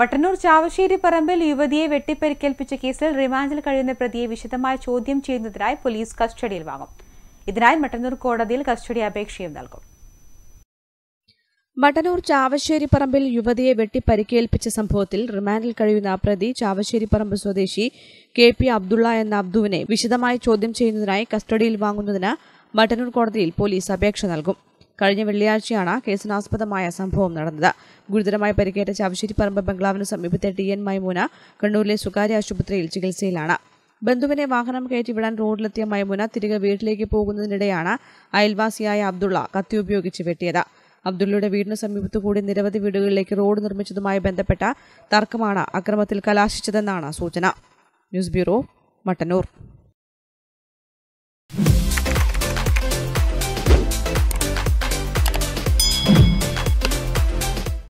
മട്ടന്നൂർ ചാവശ്ശേരി പറമ്പിൽ യുവതിയെ വെട്ടിപ്പരിക്കേൽപ്പിച്ച കേസിൽ റിമാൻഡിൽ കഴിയുന്ന പ്രതിയെ വിശദമായി ചോദ്യം ചെയ്യുന്നതിനായി പോലീസ് കസ്റ്റഡിയിൽ വാങ്ങും ഇതിനായി മട്ടന്നൂർ കോടതിയിൽ കസ്റ്റഡി അപേക്ഷയും നൽകും മട്ടന്നൂർ ചാവശ്ശേരി പറമ്പിൽ യുവതിയെ വെട്ടിപ്പരിക്കേൽപ്പിച്ച സംഭവത്തിൽ റിമാൻഡിൽ കഴിയുന്ന പ്രതി ചാവശ്ശേരി പറമ്പ് സ്വദേശി കെ പി അബ്ദുള്ള എന്ന അബ്ദുവിനെ വിശദമായി ചോദ്യം ചെയ്യുന്നതിനായി കസ്റ്റഡിയിൽ വാങ്ങുന്നതിന് മട്ടന്നൂർ കോടതിയിൽ പോലീസ് അപേക്ഷ നൽകും കഴിഞ്ഞ വെള്ളിയാഴ്ചയാണ് കേസിനാസ്പദമായ സംഭവം നടന്നത് ഗുരുതരമായി പരിക്കേറ്റ പറമ്പ് ബംഗ്ലാവിന് സമീപത്തെ ടി എൻ മൈമൂന കണ്ണൂരിലെ സ്വകാര്യ ആശുപത്രിയിൽ ചികിത്സയിലാണ് ബന്ധുവിനെ വാഹനം കയറ്റി വിടാൻ റോഡിലെത്തിയ മൈമുന തിരികെ വീട്ടിലേക്ക് പോകുന്നതിനിടെയാണ് അയൽവാസിയായ അബ്ദുള്ള കത്തി ഉപയോഗിച്ച് വെട്ടിയത് അബ്ദുള്ളയുടെ വീടിന് സമീപത്തു കൂടി നിരവധി വീടുകളിലേക്ക് റോഡ് നിർമ്മിച്ചതുമായി ബന്ധപ്പെട്ട തർക്കമാണ് അക്രമത്തിൽ കലാശിച്ചതെന്നാണ് സൂചന ന്യൂസ് ബ്യൂറോ മട്ടന്നൂർ